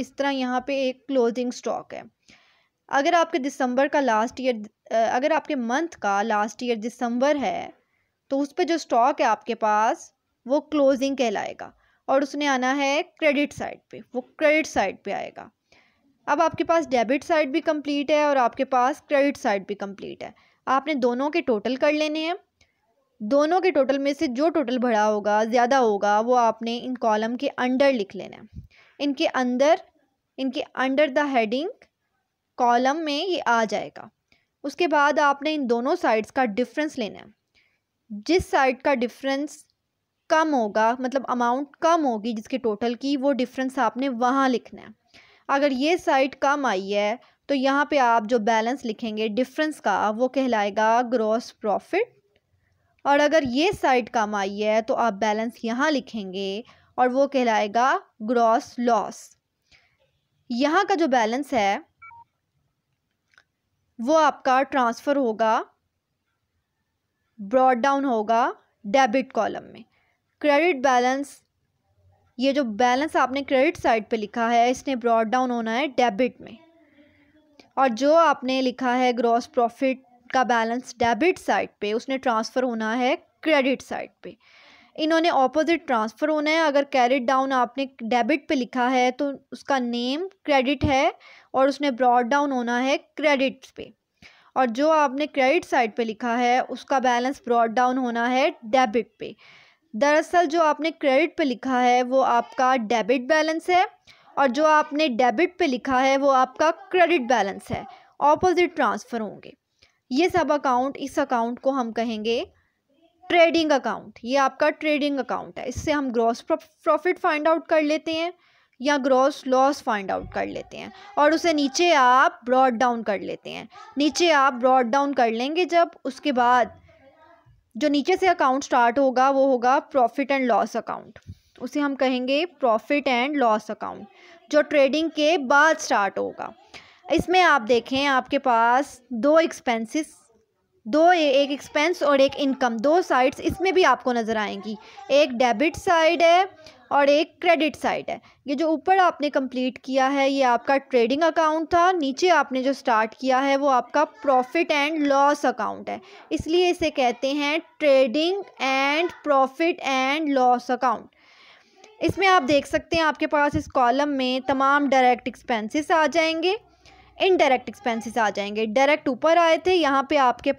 इस तरह यहाँ पे एक क्लोजिंग स्टॉक है अगर आपके दिसंबर का लास्ट ईयर अगर आपके मंथ का लास्ट ईयर दिसंबर है तो उस पर जो स्टॉक है आपके पास वो क्लोजिंग कहलाएगा और उसने आना है क्रेडिट साइड पे वो क्रेडिट साइड पे आएगा अब आपके पास डेबिट साइड भी कंप्लीट है और आपके पास क्रेडिट साइड भी कंप्लीट है आपने दोनों के टोटल कर लेने हैं दोनों के टोटल में से जो टोटल भरा होगा ज़्यादा होगा वो आपने इन कॉलम के अंडर लिख लेना है इनके अंदर इनके अंडर द हेडिंग कॉलम में ये आ जाएगा उसके बाद आपने इन दोनों साइड्स का डिफरेंस लेना है जिस साइड का डिफरेंस कम होगा मतलब अमाउंट कम होगी जिसके टोटल की वो डिफरेंस आपने वहाँ लिखना है अगर ये साइड कम आई है तो यहाँ पे आप जो बैलेंस लिखेंगे डिफरेंस का वो कहलाएगा ग्रॉस प्रॉफिट और अगर ये साइड कम आई है तो आप बैलेंस यहाँ लिखेंगे और वो कहलाएगा ग्रॉस लॉस यहाँ का जो बैलेंस है वो आपका ट्रांसफ़र होगा ब्रॉड डाउन होगा डेबिट कॉलम में क्रेडिट बैलेंस ये जो बैलेंस आपने क्रेडिट साइड पे लिखा है इसने ब्रॉड डाउन होना है डेबिट में और जो आपने लिखा है ग्रॉस प्रॉफिट का बैलेंस डेबिट साइड पे उसने ट्रांसफ़र होना है क्रेडिट साइड पे इन्होंने ऑपोजिट ट्रांसफ़र होना है अगर कैरिट डाउन आपने डेबिट पे लिखा है तो उसका नेम क्रेडिट है और उसने ब्रॉड डाउन होना है क्रेडिट्स पे और जो आपने क्रेडिट साइड पे लिखा है उसका बैलेंस ब्रॉड डाउन होना है डेबिट पे दरअसल जो आपने क्रेडिट पे लिखा है वो आपका डेबिट बैलेंस है और जो आपने डेबिट पे लिखा है वो आपका क्रेडिट बैलेंस है ऑपोजिट ट्रांसफ़र होंगे ये सब अकाउंट इस अकाउंट को हम कहेंगे ट्रेडिंग अकाउंट ये आपका ट्रेडिंग अकाउंट है इससे हम ग्रॉस प्रॉफिट फाइंड आउट कर लेते हैं या ग्रॉस लॉस फाइंड आउट कर लेते हैं और उसे नीचे आप ब्रॉड डाउन कर लेते हैं नीचे आप ब्रॉड डाउन कर लेंगे जब उसके बाद जो नीचे से अकाउंट स्टार्ट होगा वो होगा प्रॉफिट एंड लॉस अकाउंट उसे हम कहेंगे प्रॉफिट एंड लॉस अकाउंट जो ट्रेडिंग के बाद स्टार्ट होगा इसमें आप देखें आपके पास दो एक्सपेंसेस दो एक एक्सपेंस और एक इनकम दो साइड्स इसमें भी आपको नज़र आएंगी एक डेबिट साइड है और एक क्रेडिट साइड है ये जो ऊपर आपने कंप्लीट किया है ये आपका ट्रेडिंग अकाउंट था नीचे आपने जो स्टार्ट किया है वो आपका प्रॉफिट एंड लॉस अकाउंट है इसलिए इसे कहते हैं trading and profit and loss account इसमें आप देख सकते हैं आपके पास इस कॉलम में तमाम डायरेक्ट एक्सपेंसिस आ जाएंगे इनडायरेक्ट एक्सपेंसिस आ जाएंगे डायरेक्ट ऊपर आए थे यहाँ पे आपके पास